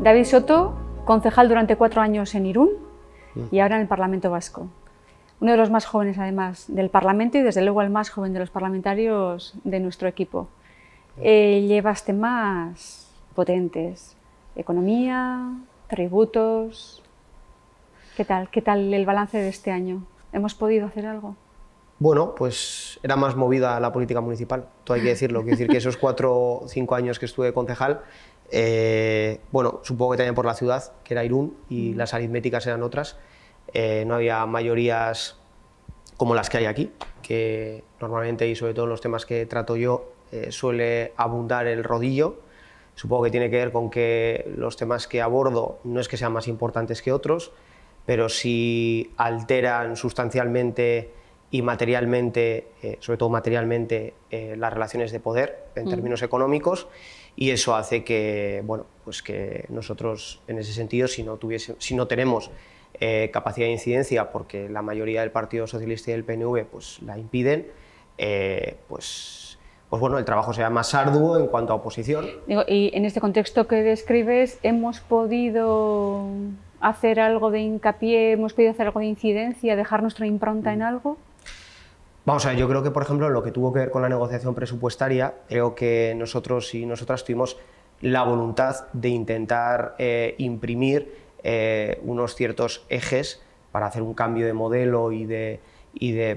David Soto, concejal durante cuatro años en Irún mm. y ahora en el Parlamento Vasco. Uno de los más jóvenes, además, del Parlamento y desde luego el más joven de los parlamentarios de nuestro equipo. llevas este temas potentes, economía, tributos. ¿Qué tal? ¿Qué tal el balance de este año? ¿Hemos podido hacer algo? bueno, pues era más movida la política municipal, todo hay que decirlo. Quiero decir que esos cuatro o cinco años que estuve concejal, eh, bueno, supongo que también por la ciudad, que era Irún, y mm. las aritméticas eran otras, eh, no había mayorías como las que hay aquí, que normalmente y sobre todo en los temas que trato yo eh, suele abundar el rodillo. Supongo que tiene que ver con que los temas que abordo no es que sean más importantes que otros, pero si alteran sustancialmente y materialmente, eh, sobre todo materialmente, eh, las relaciones de poder en mm. términos económicos y eso hace que, bueno, pues que nosotros en ese sentido, si no, tuviese, si no tenemos eh, capacidad de incidencia porque la mayoría del Partido Socialista y del PNV pues, la impiden, pues, pues bueno, el trabajo sea más arduo en cuanto a oposición. y en este contexto que describes, ¿hemos podido hacer algo de hincapié, hemos podido hacer algo de incidencia, dejar nuestra impronta en mm. algo? Vamos a ver, yo creo que, por ejemplo, lo que tuvo que ver con la negociación presupuestaria, creo que nosotros y nosotras tuvimos la voluntad de intentar eh, imprimir eh, unos ciertos ejes para hacer un cambio de modelo y de,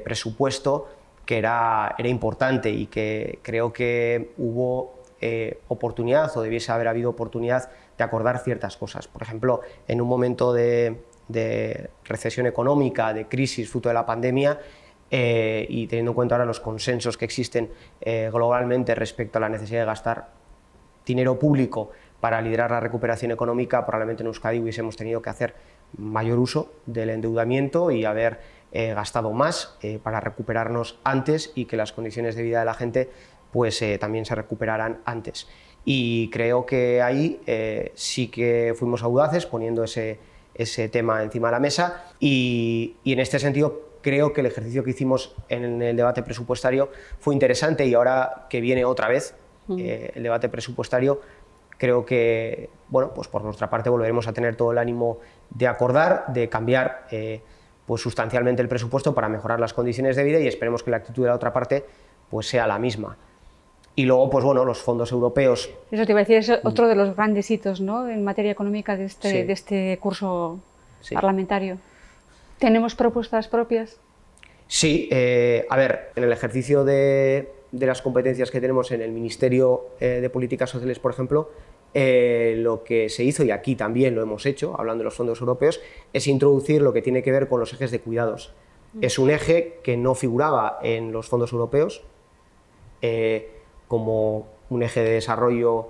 presupuesto que era, importante y que creo que hubo eh, oportunidad o debiese haber habido oportunidad de acordar ciertas cosas. Por ejemplo, en un momento de recesión económica, de crisis fruto de la pandemia, eh, y teniendo en cuenta ahora los consensos que existen eh, globalmente respecto a la necesidad de gastar dinero público para liderar la recuperación económica, probablemente en Euskadi hubiésemos tenido que hacer mayor uso del endeudamiento y haber eh, gastado más para recuperarnos antes y que las condiciones de vida de la gente pues también se recuperaran antes. Y creo que ahí sí que fuimos audaces poniendo ese, tema encima de la mesa y en este sentido creo que el ejercicio que hicimos en el debate presupuestario fue interesante y ahora que viene otra vez eh, el debate presupuestario, creo que, bueno, pues por nuestra parte volveremos a tener todo el ánimo de acordar, de cambiar eh, pues sustancialmente el presupuesto para mejorar las condiciones de vida y esperemos que la actitud de la otra parte pues sea la misma. Y luego, pues bueno, los fondos europeos. Eso te iba a decir, es mm. otro de los grandes hitos en materia económica de este, este curso parlamentario. ¿Tenemos propuestas propias? Sí, eh, a ver, en el ejercicio de, las competencias que tenemos en el Ministerio eh, de Políticas Sociales, por ejemplo, eh, lo que se hizo, y aquí también lo hemos hecho, hablando de los fondos europeos, es introducir lo que tiene que ver con los ejes de cuidados. Mm. Es un eje que no figuraba en los fondos europeos como un eje de desarrollo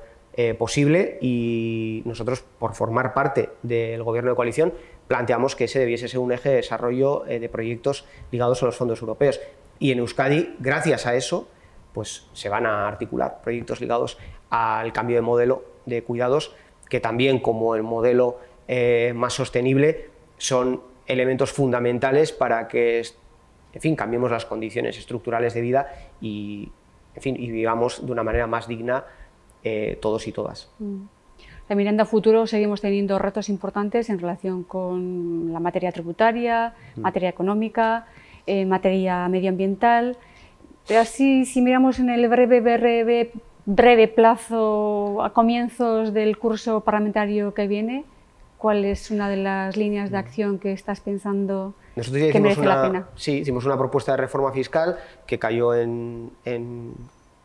posible y nosotros, por formar parte del gobierno de coalición, planteamos que ese debiese ser un eje de desarrollo eh, de proyectos ligados a los fondos europeos. Y en Euskadi, gracias a eso, pues se van a articular proyectos ligados al cambio de modelo de cuidados, que también como el modelo eh, más sostenible son elementos fundamentales para que, en fin, cambiemos las condiciones estructurales de vida y, en vivamos de una manera más digna eh, todos y todas. Mm. La mirando a futuro seguimos teniendo retos importantes en relación con la materia tributaria, mm. materia económica, eh, materia medioambiental. Pero así, si miramos en el breve, breve, breve plazo, a comienzos del curso parlamentario que viene, ¿cuál es una de las líneas de mm. acción que estás pensando? Nosotros hicimos, una, sí, hicimos una propuesta de reforma fiscal que cayó en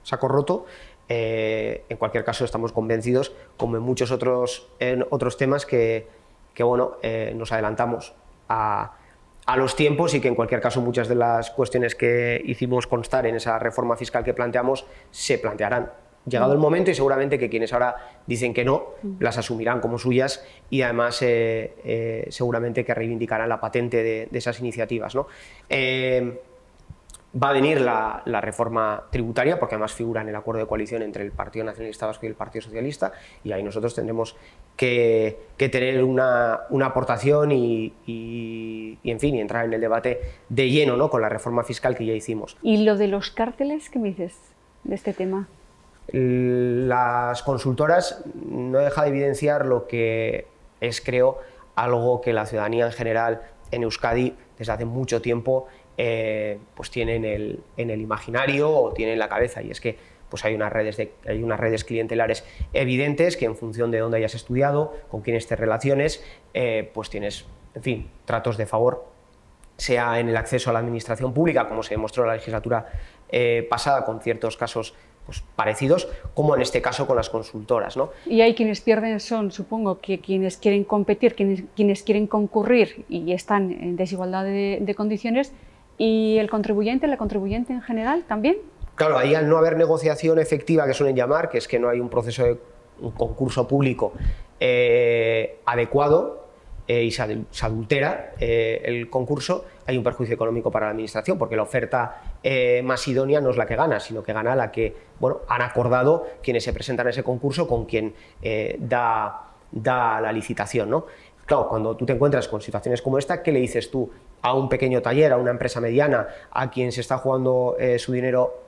saco roto eh, en cualquier caso, estamos convencidos, como en muchos otros, en otros temas, que, que bueno, eh, nos adelantamos a, a, los tiempos y que en cualquier caso muchas de las cuestiones que hicimos constar en esa reforma fiscal que planteamos se plantearán. Llegado el mm. momento y seguramente que quienes ahora dicen que no, mm. las asumirán como suyas y además eh, seguramente que reivindicarán la patente de, de esas iniciativas. ¿no? Va a venir la, reforma tributaria, porque además figura en el acuerdo de coalición entre el Partido Nacionalista Vasco y el Partido Socialista, y ahí nosotros tendremos que, tener una, aportación y, en fin, y entrar en el debate de lleno ¿no? con la reforma fiscal que ya hicimos. ¿Y lo de los cárteles? ¿Qué me dices de este tema? Las consultoras no deja de evidenciar lo que es, creo, algo que la ciudadanía en general en Euskadi desde hace mucho tiempo eh, pues tienen el, en el imaginario o tienen en la cabeza. Y es que pues hay unas redes, hay unas redes clientelares evidentes que en función de dónde hayas estudiado, con quién te relaciones, eh, pues tienes, en fin, tratos de favor, sea en el acceso a la administración pública, como se demostró en la legislatura eh, pasada con ciertos casos pues, parecidos, como en este caso con las consultoras. ¿no? Y hay quienes pierden son, supongo, que quienes quieren competir, quienes, quieren concurrir y están en desigualdad de condiciones, y el contribuyente, la contribuyente en general también. Claro, ahí al no haber negociación efectiva que suelen llamar, que es que no hay un proceso de un concurso público eh, adecuado eh, y se, adultera eh, el concurso, hay un perjuicio económico para la administración porque la oferta más idónea no es la que gana, sino que gana la que bueno, han acordado quienes se presentan a ese concurso con quien da, da la licitación. Claro, cuando tú te encuentras con situaciones como esta, ¿qué le dices tú a un pequeño taller, a una empresa mediana, a quien se está jugando eh, su dinero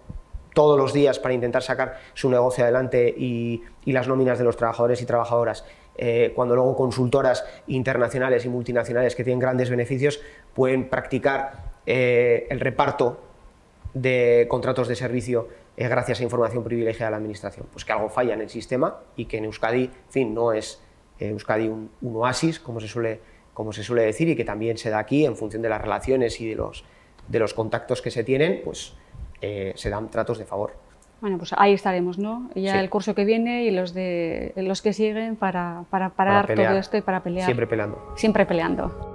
todos los días para intentar sacar su negocio adelante y, las nóminas de los trabajadores y trabajadoras. Eh, cuando luego consultoras internacionales y multinacionales que tienen grandes beneficios pueden practicar eh, el reparto de contratos de servicio gracias a información privilegiada de la Administración. Pues que algo falla en el sistema y que en Euskadi, en fin, no es Euskadi un, un oasis, como se suele como se suele decir, y que también se da aquí en función de las relaciones y de los, de los contactos que se tienen, pues eh, se dan tratos de favor. Bueno, pues ahí estaremos, ¿no? Ya el curso que viene y los, de, los que siguen para, para parar todo esto y para pelear. Siempre peleando. Siempre peleando.